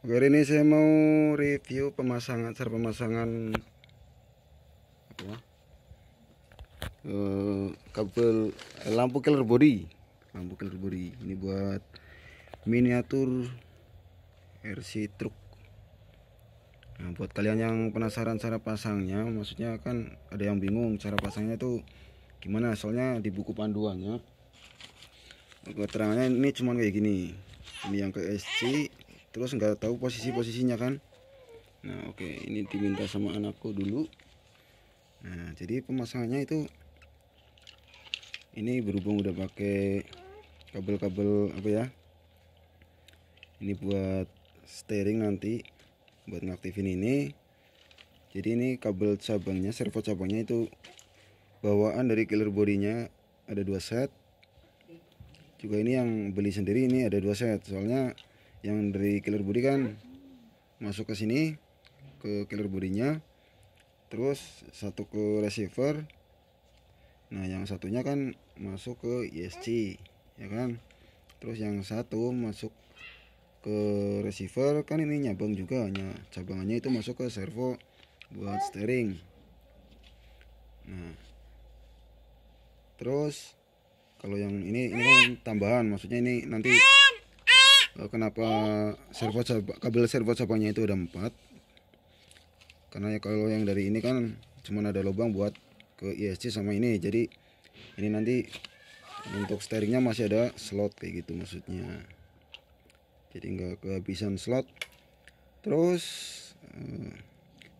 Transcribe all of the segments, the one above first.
Oke, hari ini saya mau review pemasangan cara pemasangan apa Uh, kabel eh, lampu killer body. Lampu killer body ini buat miniatur RC truk. Nah, buat kalian yang penasaran cara pasangnya, maksudnya kan ada yang bingung cara pasangnya tuh gimana? Soalnya di buku panduannya keterangannya ini cuman kayak gini. Ini yang ke SC, terus nggak tahu posisi-posisinya kan nah oke okay. ini diminta sama anakku dulu nah jadi pemasangannya itu ini berhubung udah pakai kabel-kabel apa ya ini buat steering nanti buat ngaktifin ini jadi ini kabel cabangnya servo cabangnya itu bawaan dari killer bodinya ada dua set juga ini yang beli sendiri ini ada dua set soalnya yang dari killer body kan masuk ke sini ke killer bodinya terus satu ke receiver nah yang satunya kan masuk ke ESC ya kan terus yang satu masuk ke receiver kan ini nyabang juga hanya cabangannya itu masuk ke servo buat steering nah terus kalau yang ini ini kan tambahan maksudnya ini nanti Eh, kenapa servo kabel servo cabangnya itu ada empat karena ya kalau yang dari ini kan cuma ada lubang buat ke ISC sama ini jadi ini nanti untuk steeringnya masih ada slot kayak gitu maksudnya jadi nggak kehabisan slot terus eh,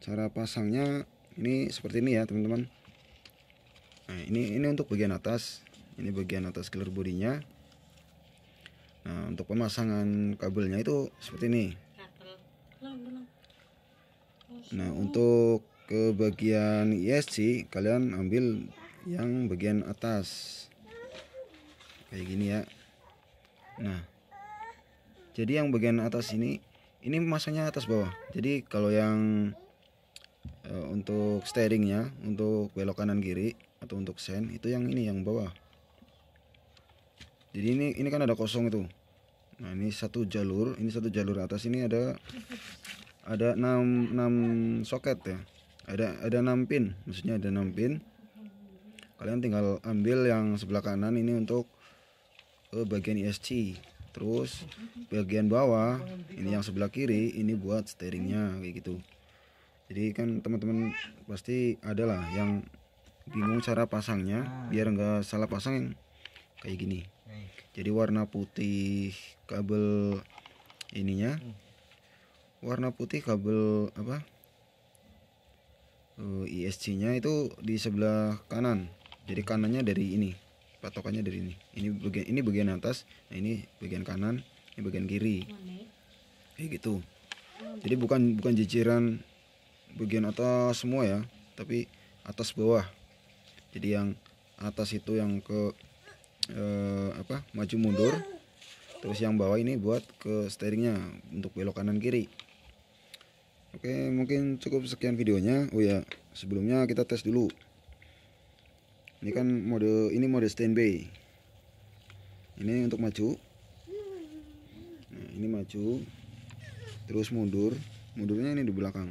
cara pasangnya ini seperti ini ya teman-teman nah ini ini untuk bagian atas ini bagian atas gelar bodinya nah, untuk pemasangan kabelnya itu seperti ini nah untuk ke bagian ISC kalian ambil yang bagian atas kayak gini ya nah jadi yang bagian atas ini ini masanya atas bawah jadi kalau yang e, untuk steeringnya untuk belok kanan kiri atau untuk sen itu yang ini yang bawah jadi ini ini kan ada kosong itu Nah ini satu jalur, ini satu jalur atas ini ada ada 6 6 soket ya. Ada ada 6 pin, maksudnya ada 6 pin. Kalian tinggal ambil yang sebelah kanan ini untuk bagian ESC, Terus bagian bawah ini yang sebelah kiri ini buat steeringnya kayak gitu. Jadi kan teman-teman pasti ada lah yang bingung cara pasangnya biar nggak salah pasang kayak gini jadi warna putih kabel ininya warna putih kabel apa uh, eh, ISC nya itu di sebelah kanan jadi kanannya dari ini patokannya dari ini ini bagian ini bagian atas nah ini bagian kanan ini bagian kiri kayak gitu jadi bukan bukan jejeran bagian atas semua ya tapi atas bawah jadi yang atas itu yang ke eh, apa maju mundur terus yang bawah ini buat ke steeringnya untuk belok kanan kiri oke mungkin cukup sekian videonya oh ya sebelumnya kita tes dulu ini kan mode ini mode standby ini untuk maju nah, ini maju terus mundur mundurnya ini di belakang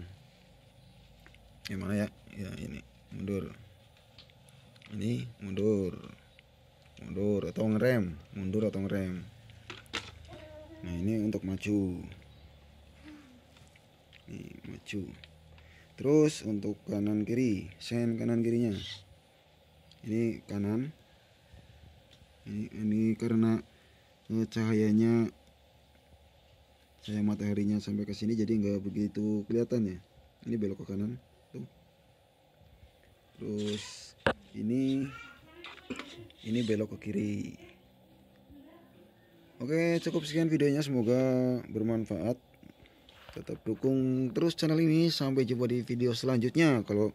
yang ya ya ini mundur ini mundur mundur atau ngerem mundur atau ngerem nah ini untuk maju ini maju terus untuk kanan kiri sen kanan kirinya ini kanan ini, ini karena eh, cahayanya cahaya mataharinya sampai ke sini jadi nggak begitu kelihatan ya ini belok ke kanan tuh terus ini ini belok ke kiri oke cukup sekian videonya semoga bermanfaat tetap dukung terus channel ini sampai jumpa di video selanjutnya kalau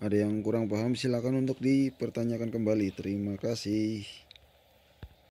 ada yang kurang paham silahkan untuk dipertanyakan kembali terima kasih